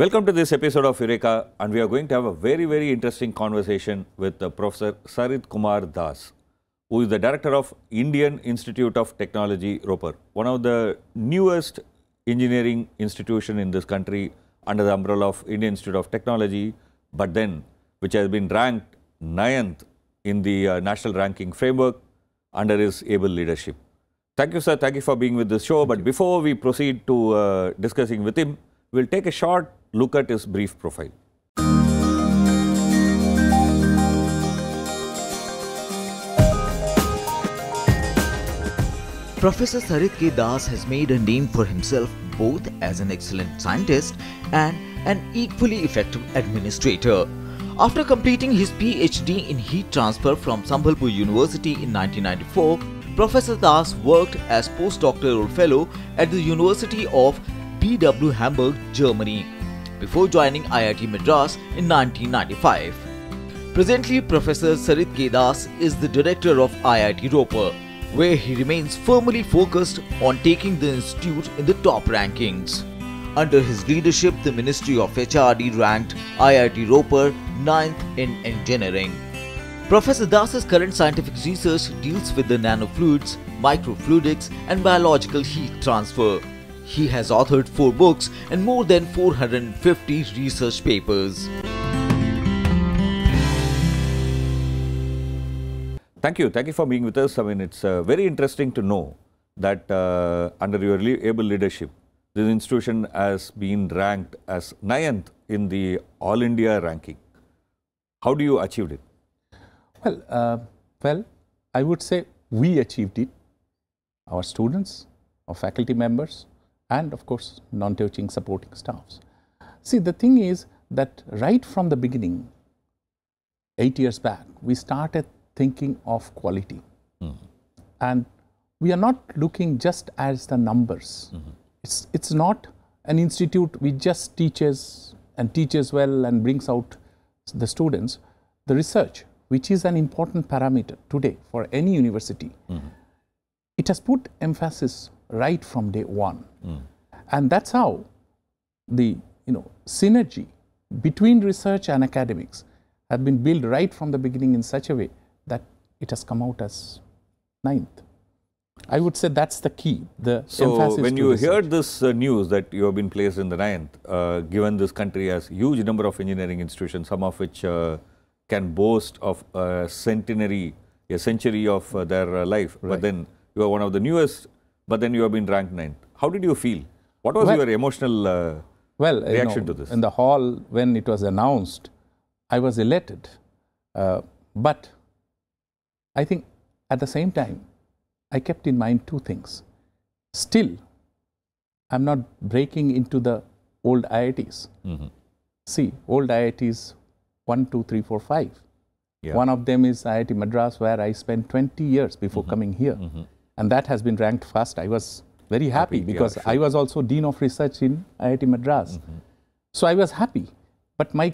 Welcome to this episode of Eureka and we are going to have a very very interesting conversation with uh, Professor Sarit Kumar Das who is the director of Indian Institute of Technology Roper, one of the newest engineering institution in this country under the umbrella of Indian Institute of Technology, but then which has been ranked ninth in the uh, national ranking framework under his able leadership. Thank you, sir. Thank you for being with this show. Thank but you. before we proceed to uh, discussing with him, we'll take a short look at his brief profile. Professor Sarit K. Das has made a name for himself both as an excellent scientist and an equally effective administrator. After completing his PhD in heat transfer from Sambalpur University in 1994, Professor Das worked as postdoctoral fellow at the University of BW Hamburg, Germany before joining IIT Madras in 1995. Presently, Professor Sarit Kedas is the director of IIT Roper, where he remains firmly focused on taking the institute in the top rankings. Under his leadership, the Ministry of HRD ranked IIT Roper 9th in engineering. Professor Das's current scientific research deals with the nanofluids, microfluidics, and biological heat transfer. He has authored 4 books and more than 450 research papers. Thank you. Thank you for being with us. I mean, it's uh, very interesting to know that uh, under your able leadership, this institution has been ranked as ninth in the All India ranking. How do you achieve it? Well, uh, well, I would say we achieved it. Our students, our faculty members, and of course non-teaching supporting staffs. See the thing is that right from the beginning, 8 years back, we started thinking of quality mm -hmm. and we are not looking just as the numbers. Mm -hmm. It's, it's not an institute which just teaches and teaches well and brings out the students. The research, which is an important parameter today for any university, mm -hmm. it has put emphasis right from day one. Mm. And that's how the you know, synergy between research and academics have been built right from the beginning in such a way that it has come out as ninth. I would say that's the key. The so when you research. hear this uh, news that you have been placed in the ninth, uh, given this country has huge number of engineering institutions, some of which uh, can boast of a centenary, a century of uh, their uh, life, right. but then you are one of the newest but then you have been ranked ninth. How did you feel? What was well, your emotional uh, well, reaction you know, to this? In the hall, when it was announced, I was elated. Uh, but I think at the same time, I kept in mind two things. Still, I'm not breaking into the old IITs. Mm -hmm. See, old IITs 1, 2, 3, 4, 5. Yeah. One of them is IIT Madras, where I spent 20 years before mm -hmm. coming here. Mm -hmm. And that has been ranked first. I was very happy, happy because yeah, sure. I was also Dean of Research in IIT Madras. Mm -hmm. So I was happy. But my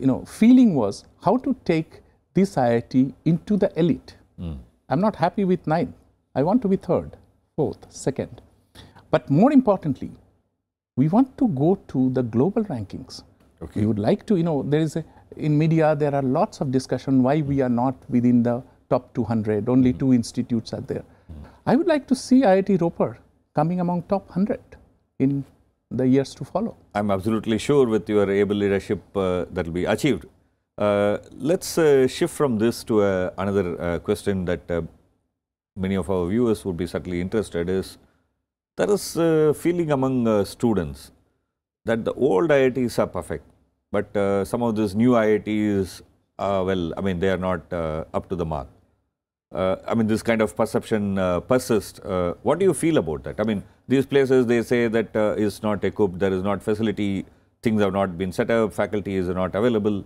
you know, feeling was how to take this IIT into the elite. Mm. I'm not happy with ninth. I want to be third, fourth, second. But more importantly, we want to go to the global rankings. Okay. We would like to, you know, there is a, in media, there are lots of discussion why we are not within the top 200, only mm -hmm. two institutes are there. I would like to see IIT Roper coming among top 100 in the years to follow. I'm absolutely sure with your able leadership uh, that will be achieved. Uh, let's uh, shift from this to uh, another uh, question that uh, many of our viewers would be certainly interested is there is a feeling among students that the old IITs are perfect, but some of these new IITs, well, I mean, they are not up to the mark uh, I mean, this kind of perception uh, persists. Uh, what do you feel about that? I mean, these places, they say that uh, not equipped, there is not facility, things have not been set up, faculty is not available.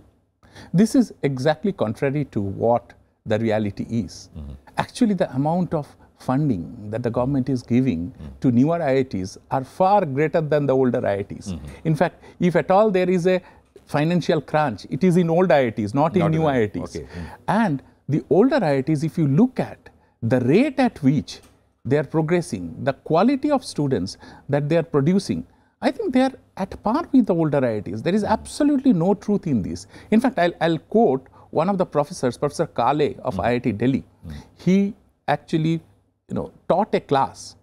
This is exactly contrary to what the reality is. Mm -hmm. Actually, the amount of funding that the government is giving mm to newer IITs are far greater than the older IITs. Mm -hmm. In fact, if at all there is a financial crunch, it is in old IITs, not, not in new IITs. Okay. Mm. And the older IITs, if you look at the rate at which they are progressing, the quality of students that they are producing, I think they are at par with the older IITs. There is absolutely no truth in this. In fact, I'll, I'll quote one of the professors, Professor Kale of mm. IIT Delhi. Mm. He actually, you know, taught a class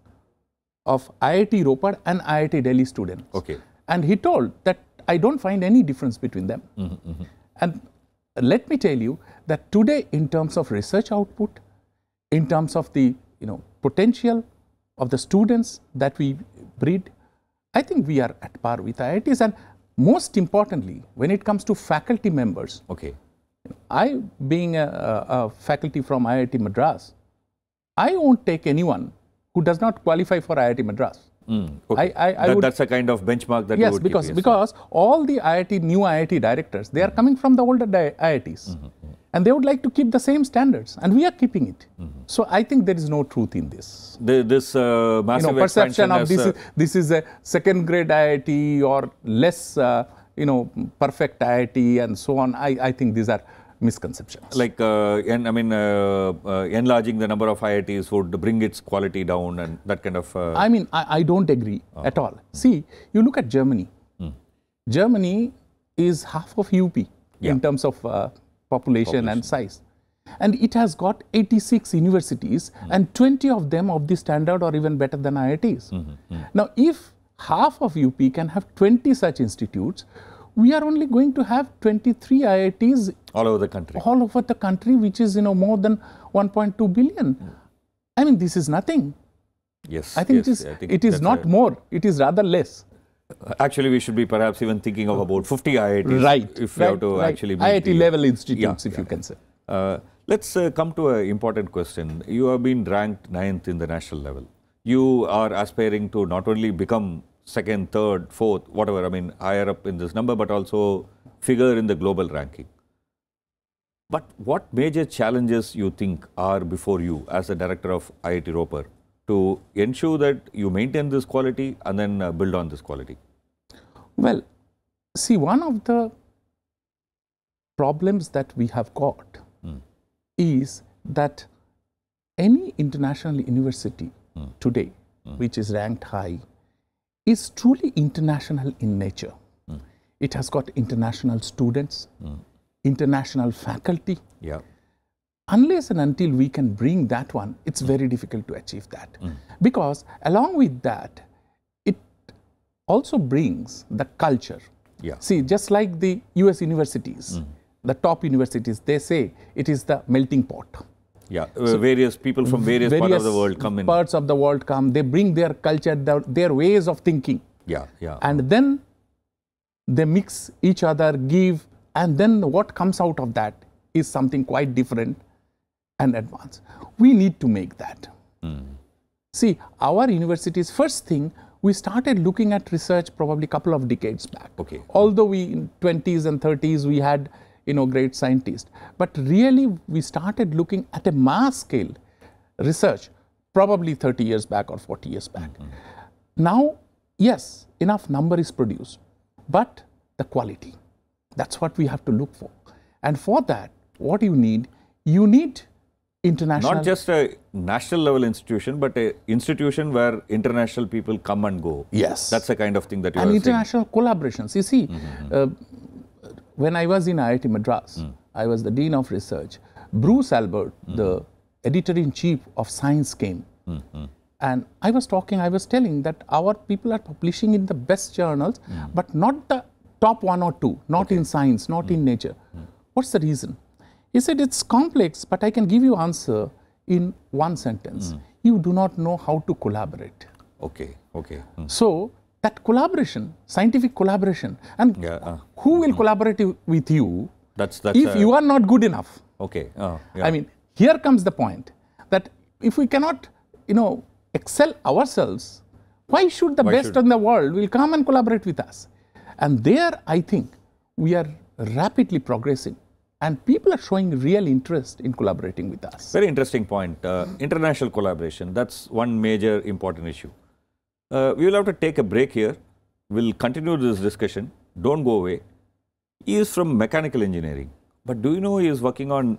of IIT Ropar and IIT Delhi students. Okay. And he told that I don't find any difference between them. Mm -hmm, -hmm. And let me tell you that today in terms of research output, in terms of the you know potential of the students that we breed, I think we are at par with IITs and most importantly when it comes to faculty members. Okay. I being a, a, a faculty from IIT Madras, I won't take anyone who does not qualify for IIT Madras. Mm, okay. I, I, I that, would, that's a kind of benchmark that yes, because keep, because all the IIT new IIT directors they are hmm. coming from the older IITs, mm hmm, -hmm. and they would like to keep the same standards, and we are keeping it. Hmm, -hmm. So I think there is no truth in this. The, this uh, massive you know, perception of this is, this is a second grade IIT or less uh, you know perfect IIT and so on. I I think these are misconceptions. Like, uh, en, I mean, uh, uh, enlarging the number of IITs would bring its quality down and that kind of. Uh, I mean, I, I don't agree oh. at all. See, you look at Germany. Mm. Germany is half of UP yeah. in terms of population, uh, population, and size. And it has got 86 universities mm. and 20 of them of the standard or even better than IITs. Mm mm-hmm. -hmm. Now, if half of UP can have 20 such institutes, we are only going to have 23 IITs all over the country. All over the country, which is you know more than 1.2 billion. Mm. I mean, this is nothing. Yes, I think yes, it is. Think it is not more. It is rather less. Actually, we should be perhaps even thinking of about 50 IITs. Right. If we have to right. actually IIT the, level institutes, yeah, if yeah. you can say. Uh, let's uh, come to an important question. You have been ranked ninth in the national level. You are aspiring to not only become second, third, fourth, whatever, I mean, higher up in this number, but also figure in the global ranking. But what major challenges you think are before you as the director of IIT Roper to ensure that you maintain this quality and then uh, build on this quality? Well, see, one of the problems that we have got mm. is that any international university mm. today, mm. which is ranked high, is truly international in nature. Mm. It has got international students, mm. international faculty. Yeah. Unless and until we can bring that one, it's mm. very difficult to achieve that. Because along with that, it also brings the culture. Yeah. See, just like the US universities, the top universities, they say it is the melting pot. Yeah, so uh, various people from various, various parts of the world come in. Parts of the world come. They bring their culture, their, their ways of thinking. Yeah, yeah. And then they mix each other, give, and then what comes out of that is something quite different and advanced. We need to make that. Mm. See, our universities, first thing, we started looking at research probably a couple of decades back. Okay. Although we in 20s and 30s, we had you know, great scientist. But really, we started looking at a mass scale research probably 30 years back or 40 years back. Mm -hmm. Now, yes, enough number is produced, but the quality. That's what we have to look for. And for that, what you need? You need international. Not just a national level institution, but an institution where international people come and go. Yes. That's the kind of thing that you and are international saying. collaborations. You see, mm -hmm when I was in IIT Madras, mm. I was the Dean of Research. Bruce Albert, mm. the editor in chief of Science, came. Mm. And I was talking, I was telling that our people are publishing in the best journals, hmm. but not the top one or two, not okay. in science, not in hmm. nature. What's the reason? He said, It's complex, but I can give you answer in one sentence. You do not know how to collaborate. Okay, okay. So that collaboration, scientific collaboration. And yeah, uh, who will mm-hmm. collaborate with you that's, that's if a, you are not good enough? Okay. Uh, yeah. I mean, here comes the point that if we cannot, you know, excel ourselves, why should the why best should? in the world will come and collaborate with us? And there, I think, we are rapidly progressing and people are showing real interest in collaborating with us. Very interesting point. Uh, international collaboration, that's one major important issue. Uh, we will have to take a break here. We'll continue this discussion. Don't go away. He is from mechanical engineering. But do you know he is working on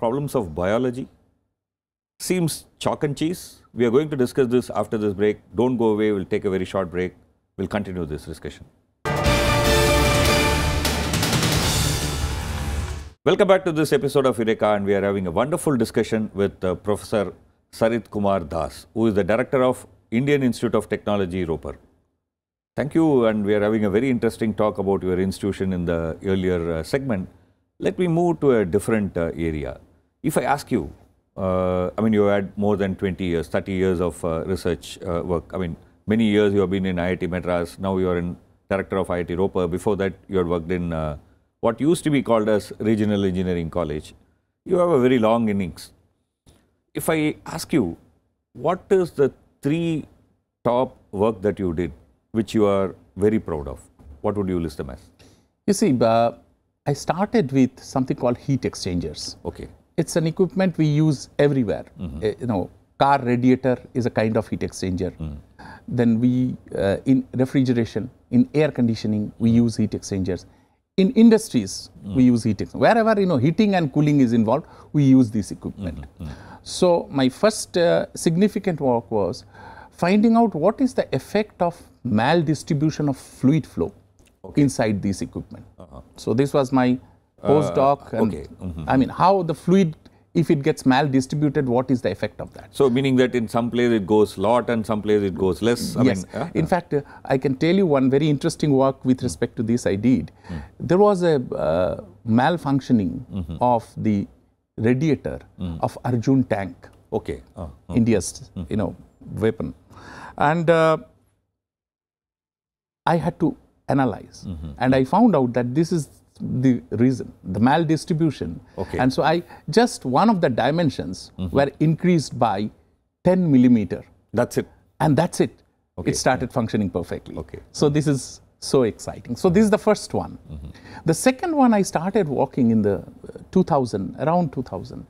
problems of biology? Seems chalk and cheese. We are going to discuss this after this break. Don't go away. We'll take a very short break. We'll continue this discussion. Welcome back to this episode of IRECA, and we are having a wonderful discussion with uh, Professor Sarit Kumar Das, who is the director of Indian Institute of Technology, Roper. Thank you, and we are having a very interesting talk about your institution in the earlier uh, segment. Let me move to a different uh, area. If I ask you, uh, I mean, you had more than 20 years, 30 years of uh, research uh, work. I mean, many years you have been in IIT Madras, now you are in director of IIT Roper. Before that, you had worked in uh, what used to be called as Regional Engineering College. You have a very long innings. If I ask you, what is the three top work that you did, which you are very proud of, what would you list them as? You see, uh, I started with something called heat exchangers. Okay. It's an equipment we use everywhere. Mm -hmm. uh, you know, car radiator is a kind of heat exchanger. Mm. Then we, uh, in refrigeration, in air conditioning, we mm. use heat exchangers. In industries, mm. we use heat exchangers. Wherever, you know, heating and cooling is involved, we use this equipment. -hmm. So, my first uh, significant work was finding out what is the effect of maldistribution of fluid flow okay. inside this equipment. Uh -huh. So, this was my postdoc uh, and okay. Mm -hmm. I mean how the fluid if it gets maldistributed, what is the effect of that? So, meaning that in some place it goes lot and some place it goes less. I yes. Mean, uh, in uh, fact, uh, I can tell you one very interesting work with respect to this I did. Mm. There was a uh, malfunctioning mm -hmm. of the radiator mm. of Arjun tank. Okay. Uh, uh. India's, mm. you know, weapon. And uh, I had to analyze. Mm -hmm. And I found out that this is the reason, the maldistribution. Okay. And so I, just one of the dimensions -hmm. were increased by 10 millimeter. That's it. And that's it. Okay. It started functioning perfectly. Okay. So this is so exciting. So this is the first one. Mm -hmm. The second one, I started working in the uh, 2000, around 2000,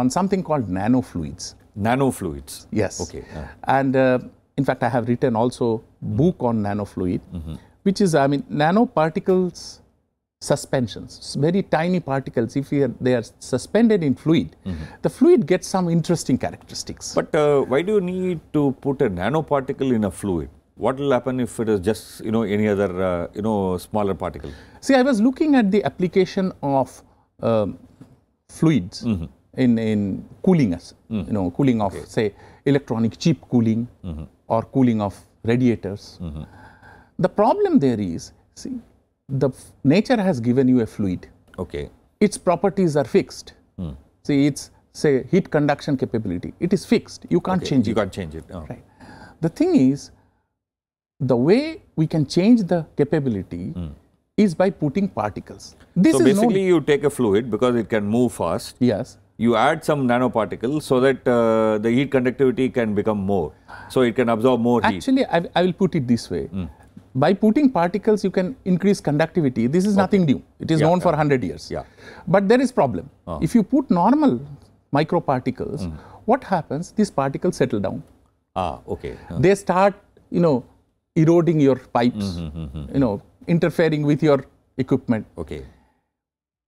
on something called nanofluids. Nanofluids. Yes. Okay. Yeah. And uh, in fact, I have written also book on nanofluid, mm -hmm. which is I mean nanoparticles suspensions, very tiny particles. If are, they are suspended in fluid, mm -hmm. the fluid gets some interesting characteristics. But uh, why do you need to put a nanoparticle in a fluid? what will happen if it is just, you know, any other, uh, you know, smaller particle? See, I was looking at the application of um, fluids mm -hmm. in, in cooling us, mm -hmm. you know, cooling of, okay. say, electronic chip cooling mm -hmm. or cooling of radiators. Mm-hmm. The problem there is, see, the nature has given you a fluid. Okay. Its properties are fixed. Hmm. See, its, say, heat conduction capability, it is fixed. You can't okay. change you it. You can't change it. Oh. Right. The thing is, the way we can change the capability mm. is by putting particles. This so basically, no you take a fluid because it can move fast. Yes. You add some nanoparticles so that uh, the heat conductivity can become more. So it can absorb more Actually, heat. Actually, I, I, will put it this way. Mm. By putting particles, you can increase conductivity. This is okay. nothing new. It is yeah, known yeah. for 100 years. Yeah. But there is problem. Ah. If you put normal microparticles, mm. what happens? These particles settle down. Ah, okay. Ah. They start, you know, eroding your pipes, mm-hmm, mm-hmm. you know, interfering with your equipment. Okay.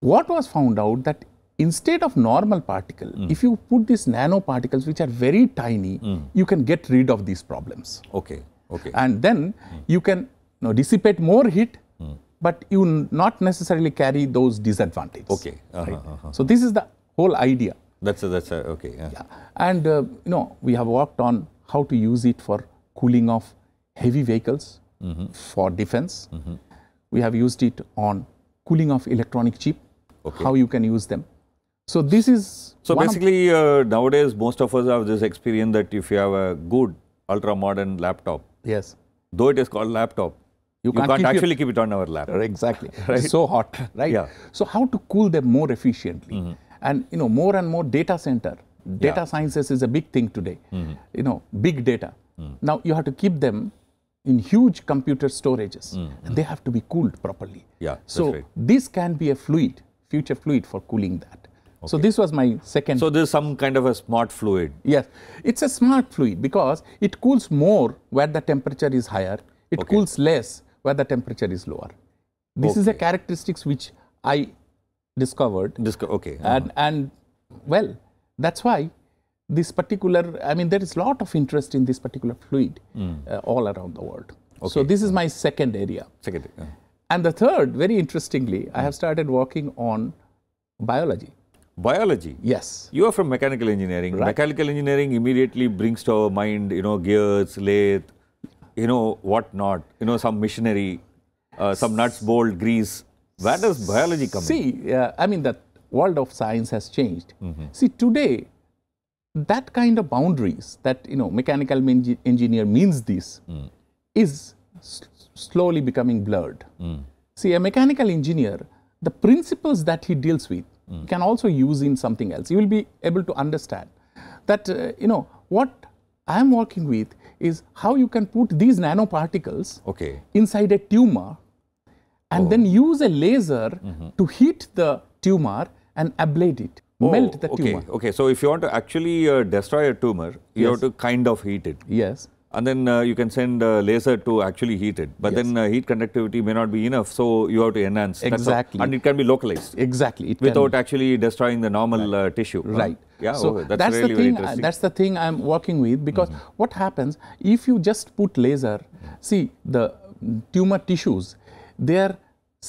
What was found out that instead of normal particle, mm. if you put these nanoparticles which are very tiny, mm. you can get rid of these problems. Okay. Okay. And then mm. you can you know, dissipate more heat, mm. but you n- not necessarily carry those disadvantages. Okay. Uh-huh, right? uh-huh. So this is the whole idea. That's a, that's a, okay. Yeah. And uh, you know we have worked on how to use it for cooling off heavy vehicles mm-hmm. for defense. Mm-hmm. We have used it on cooling of electronic chip, okay. how you can use them. So this is so basically uh, nowadays most of us have this experience that if you have a good ultra modern laptop, yes, though it is called laptop, you, you can't, can't keep actually keep it on our lap. Exactly, right? so hot, right? Yeah. So how to cool them more efficiently, mm -hmm. and you know more and more data center, data yeah. sciences is a big thing today. Mm -hmm. You know big data. Mm. Now you have to keep them in huge computer storages mm -hmm. and they have to be cooled properly. Yeah, so right. this can be a fluid, future fluid for cooling that. Okay. So this was my second. So there's some kind of a smart fluid. Yes, it's a smart fluid because it cools more where the temperature is higher. It okay. cools less where the temperature is lower. This okay. is a characteristics which I discovered. Disco okay. Uh -huh. And uh-huh. and well, that's why this particular, I mean, there is a lot of interest in this particular fluid mm. uh, all around the world. Okay. So this is my second area. Second. Yeah. And the third, very interestingly, mm. I have started working on biology. Biology? Yes. You are from mechanical engineering. Right. Mechanical engineering immediately brings to our mind, you know, gears, lathe, you know, what not, you know, some machinery, uh, some nuts, bolt, grease. Where does biology come See, in? See, uh, I mean, the world of science has changed. Mm -hmm. See, today, that kind of boundaries that you know mechanical engineer means this mm. is slowly becoming blurred mm. see a mechanical engineer the principles that he deals with mm. can also use in something else you will be able to understand that uh, you know what i am working with is how you can put these nanoparticles okay. inside a tumor and oh. then use a laser -hmm. to heat the tumor and ablate it oh, melt the okay, tumor. Okay, so if you want to actually uh, destroy a tumor, you yes. have to kind of heat it. Yes. And then uh, you can send a laser to actually heat it. But yes. then uh, heat conductivity may not be enough, so you have to enhance. Exactly. and it can be localized. Exactly. It without actually destroying the normal right. Uh, tissue. Right. Yeah, so oh, that's, that's really the thing. Uh, that's the thing I'm working with because mm -hmm. what happens if you just put laser? See the tumor tissues, their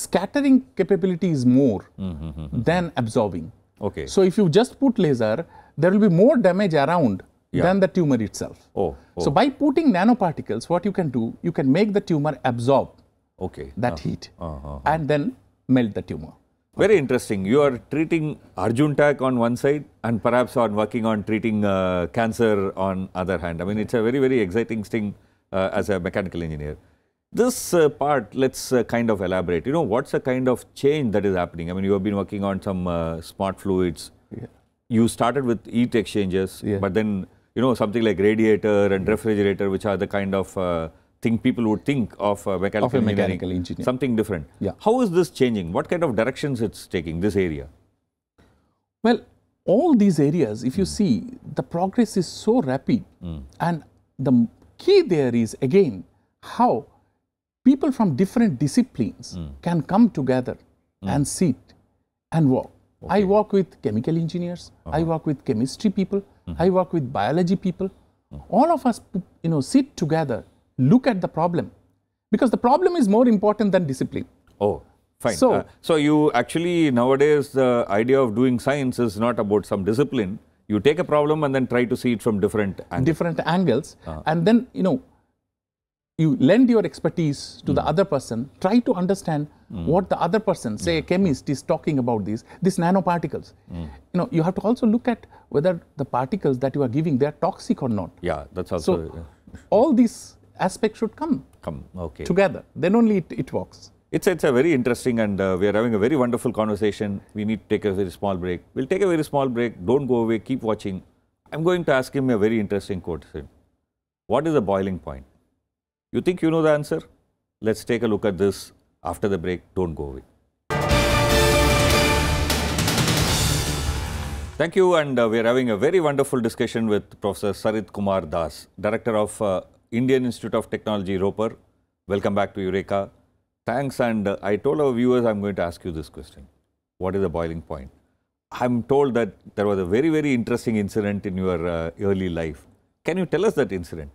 scattering capability is more mm -hmm. than absorbing. Okay. So if you just put laser, there will be more damage around yeah. than the tumor itself. Oh, oh, So by putting nanoparticles, what you can do, you can make the tumor absorb okay. that uh, heat uh, and then melt the tumor. Very interesting. You are treating Arjuntak on one side and perhaps on working on treating uh, cancer on other hand. I mean, it's a very, very exciting thing uh, as a mechanical engineer. This uh, part, let's uh, kind of elaborate. You know, what's the kind of change that is happening? I mean, you have been working on some uh, smart fluids. Yeah. You started with heat exchangers, yeah. but then, you know, something like radiator and refrigerator, which are the kind of uh, thing people would think of uh, mechanical, of engineering, mechanical engineer. Something different. Yeah. How is this changing? What kind of directions it's taking, this area? Well, all these areas, if you mm. see, the progress is so rapid. Mm. And the key there is, again, how people from different disciplines mm. can come together mm. and sit and walk. Okay. I work with chemical engineers, uh -huh. I uh-huh. work with chemistry people, mm -hmm. I work with biology people. -hmm. All of us, you know, sit together, look at the problem, because the problem is more important than discipline. Oh, fine. So, uh, so you actually nowadays the idea of doing science is not about some discipline. You take a problem and then try to see it from different angles. different angles, uh -huh. and then you know you lend your expertise to mm. the hmm. other person, try to understand mm. what the other person, say a hmm. chemist, is talking about these, these nanoparticles. Mm. You know, you have to also look at whether the particles that you are giving, they are toxic or not. Yeah, that's also. So, yeah. all these aspects should come. Come, okay. Together, then only it, it works. It's, it's a very interesting and uh, we are having a very wonderful conversation. We need to take a very small break. We'll take a very small break. Don't go away. Keep watching. I'm going to ask him a very interesting quote. What is the boiling point? You think you know the answer? Let's take a look at this after the break. Don't go away. Thank you, and uh, we are having a very wonderful discussion with Professor Sarit Kumar Das, Director of uh, Indian Institute of Technology, Roper. Welcome back to Eureka. Thanks, and uh, I told our viewers I'm going to ask you this question. What is the boiling point? I'm told that there was a very, very interesting incident in your uh, early life. Can you tell us that incident?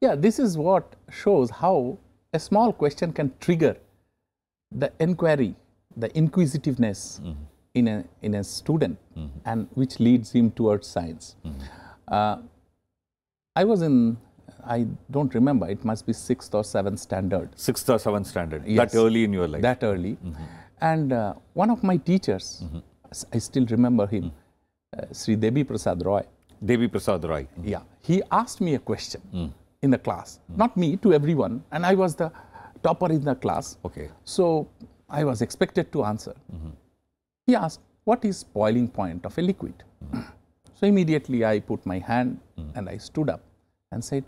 Yeah, this is what shows how a small question can trigger the inquiry, the inquisitiveness mm -hmm. in, a, in a student mm -hmm. and which leads him towards science. Mm -hmm. uh, I was in, I don't remember, it must be sixth or seventh standard. Sixth or seventh standard, yes, that early in your life. That early. Mm-hmm. And uh, one of my teachers, mm-hmm. I still remember him, mm. uh, Sri Devi Prasad Roy. Devi Prasad Roy. Yeah, he asked me a question mm in the class. Mm. Not me, to everyone. And I was the topper in the class. Okay. So I was expected to answer. Mm -hmm. He asked, what is boiling point of a liquid? Mm. So immediately I put my hand and I stood up and said,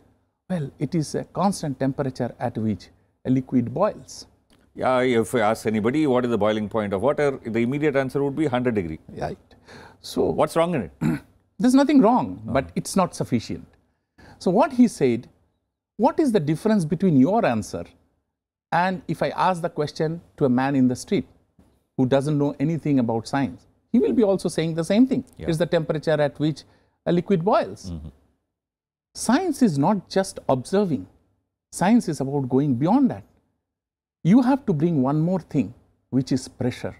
well, it is a constant temperature at which a liquid boils. Yeah, if I ask anybody what is the boiling point of water, the immediate answer would be 100 degree. Right. So, what's wrong in it? there's nothing wrong, but it's not sufficient. So, what he said what is the difference between your answer and if I ask the question to a man in the street who doesn't know anything about science? He will be also saying the same thing. Yeah. It's the temperature at which a liquid boils. Mm -hmm. Science is not just observing. Science is about going beyond that. You have to bring one more thing, which is pressure.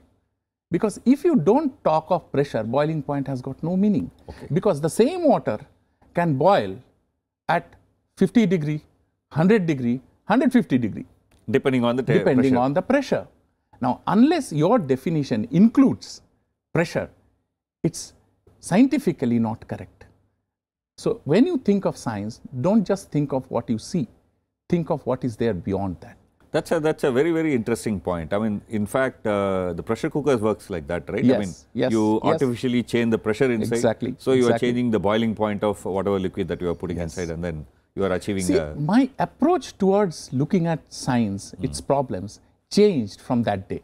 Because if you don't talk of pressure, boiling point has got no meaning. Okay. Because the same water can boil at 50 degree 100 degree, 150 degree. Depending on the Depending pressure. on the pressure. Now, unless your definition includes pressure, it's scientifically not correct. So, when you think of science, don't just think of what you see, think of what is there beyond that. That's a, that's a very, very interesting point. I mean, in fact, uh, the pressure cookers works like that, right? Yes, I mean, yes, you artificially yes. change the pressure inside. Exactly. So, you exactly. are changing the boiling point of whatever liquid that you are putting yes. inside and then you are achieving See, my approach towards looking at science, mm. its problems, changed from that day.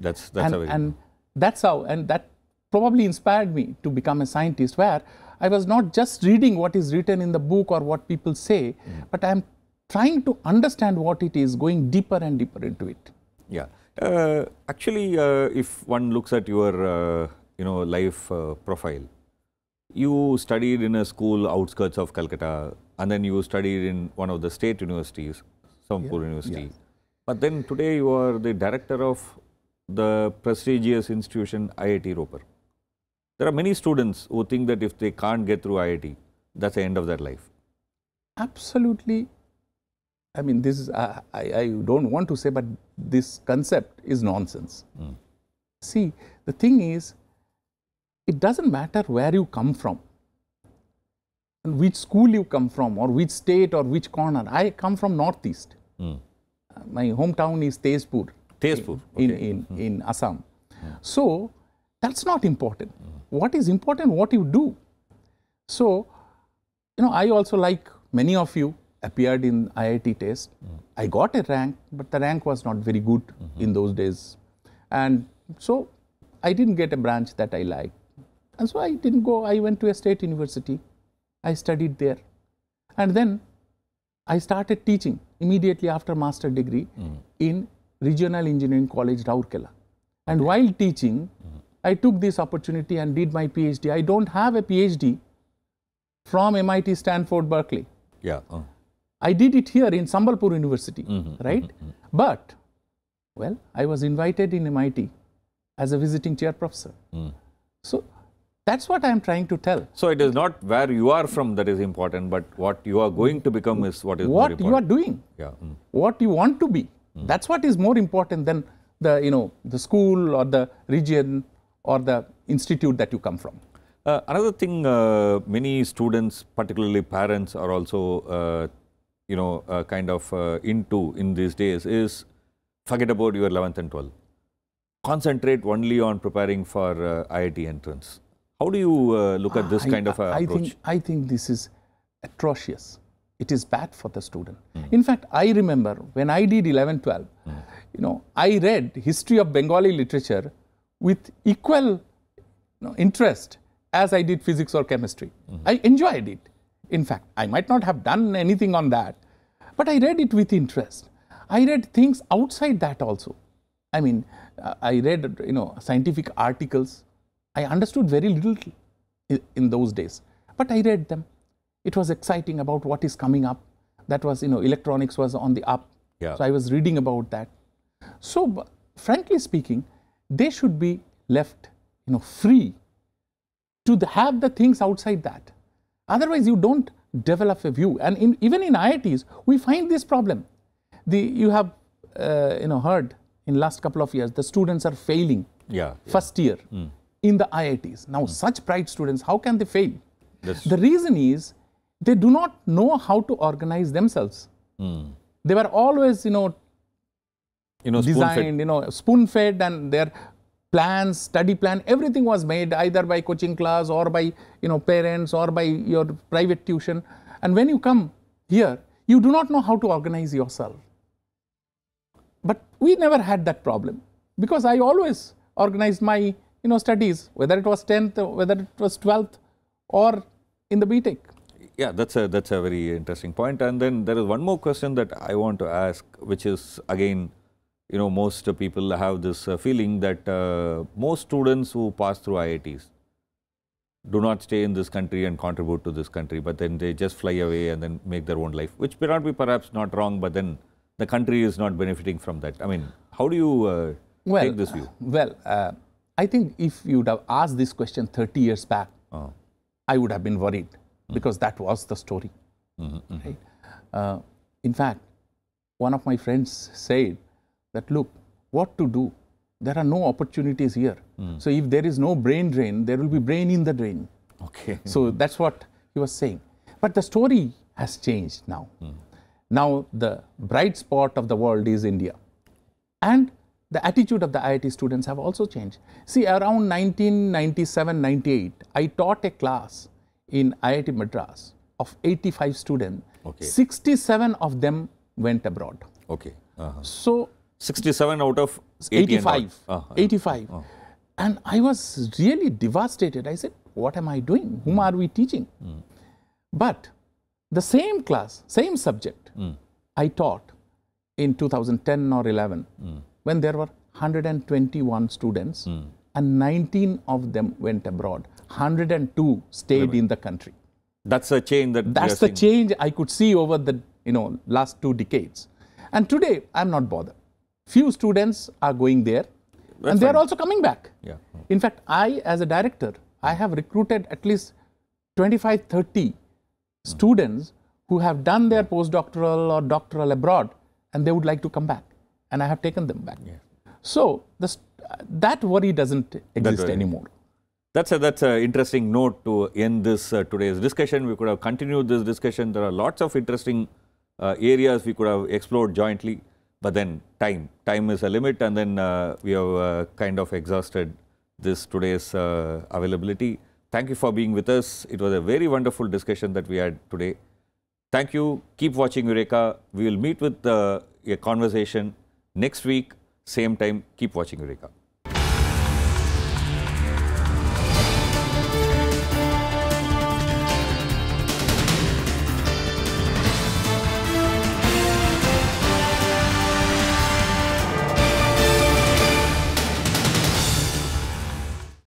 That's, that's and, how. It, and that's how, and that probably inspired me to become a scientist where I was not just reading what is written in the book or what people say, mm. but I am trying to understand what it is, going deeper and deeper into it. Yeah. Uh, actually, uh, if one looks at your, uh, you know, life uh, profile, you studied in a school outskirts of Calcutta, and then you studied in one of the state universities, some yeah. University. Yeah. But then today you are the director of the prestigious institution IIT Roper. There are many students who think that if they can't get through IIT, that's the end of their life. Absolutely. I mean, this is, I, I, I don't want to say, but this concept is nonsense. Mm. See, the thing is, it doesn't matter where you come from which school you come from or which state or which corner. I come from northeast. Mm. My hometown is Tezpur. Tezpur. In, okay. in, in, hmm. in, Assam. Mm. So, that's not important. Mm. What is important, what you do. So, you know, I also like many of you appeared in IIT test. Hmm. I got a rank, but the rank was not very good -hmm. in those days. And so, I didn't get a branch that I liked. And so I didn't go, I went to a state university. I studied there. And then I started teaching immediately after master degree mm. in Regional Engineering College, Raurkela. And okay. while teaching, mm. I took this opportunity and did my PhD. I don't have a PhD from MIT, Stanford, Berkeley. Yeah. Oh. I did it here in Sambalpur University, mm -hmm. right? -hmm. But, well, I was invited in MIT as a visiting chair professor. Mm. So that's what I'm trying to tell. So it is not where you are from that is important, but what you are going to become is what is what you are doing. Yeah. Mm. What you want to be. Mm. That's what is more important than the you know the school or the region or the institute that you come from. Uh, another thing, uh, many students, particularly parents, are also uh, you know uh, kind of uh, into in these days is forget about your 11th and 12th. Concentrate only on preparing for uh, IIT entrance how do you uh, look at this I, kind of a I approach? Think, I think this is atrocious. It is bad for the student. Mm. In fact, I remember when I did 11, 12, mm. you know, I read history of Bengali literature with equal you know, interest as I did physics or chemistry. Mm. I enjoyed it. In fact, I might not have done anything on that, but I read it with interest. I read things outside that also. I mean, uh, I read, you know, scientific articles I understood very little in those days, but I read them. It was exciting about what is coming up. That was, you know, electronics was on the up. Yeah. So I was reading about that. So, frankly speaking, they should be left, you know, free to have the things outside that. Otherwise, you don't develop a view. And in, even in IITs, we find this problem. The, you have, uh, you know, heard in last couple of years, the students are failing yeah, first yeah. year. Mm in the IITs. Now, hmm. such bright students, how can they fail? That's the reason is they do not know how to organize themselves. Mm. They were always, you know, you know, designed, you know, spoon-fed, and their plans, study plan, everything was made either by coaching class or by you know parents or by your private tuition. And when you come here, you do not know how to organize yourself. But we never had that problem because I always organized my you know studies, whether it was 10th, whether it was 12th or in the BTEC. Yeah, that's a that's a very interesting point. And then there is one more question that I want to ask, which is again, you know, most people have this uh, feeling that uh, most students who pass through IITs do not stay in this country and contribute to this country, but then they just fly away and then make their own life, which may not be perhaps not wrong, but then the country is not benefiting from that. I mean, how do you uh, well, take this view? Well, uh, I think if you would have asked this question 30 years back, oh. I would have been worried mm. because that was the story. Mm -hmm, mm -hmm. Right? Uh, in fact, one of my friends said that, look, what to do? There are no opportunities here. Mm. So if there is no brain drain, there will be brain in the drain. Okay. so that's what he was saying. But the story has changed now. Mm. Now the bright spot of the world is India. And the attitude of the IIT students have also changed. See, around 1997 98, I taught a class in IIT Madras of 85 students. Okay. 67 of them went abroad. Okay. Uh -huh. So, 67 out of 85. And uh -huh. Uh-huh. 85. Uh -huh. And I was really devastated. I said, What am I doing? Whom mm. are we teaching? Mm. But the same class, same subject, mm. I taught in 2010 or 11 hmm when there were 121 students mm. and 19 of them went abroad. 102 stayed in the country. That's a change that That's the change I could see over the you know last two decades. And today I'm not bothered. Few students are going there That's and they are also coming back. Yeah. In fact, I as a director, I have recruited at least 25 30 hmm. students who have done their postdoctoral or doctoral abroad and they would like to come back and I have taken them back. Yeah. So this, that worry doesn't exist anymore. That's a that's an interesting note to end this uh, today's discussion. We could have continued this discussion. There are lots of interesting uh, areas we could have explored jointly, but then time time is a limit, and then uh, we have uh, kind of exhausted this today's uh, availability. Thank you for being with us. It was a very wonderful discussion that we had today. Thank you. Keep watching Eureka. We will meet with uh, a conversation Next week, same time, keep watching Eureka.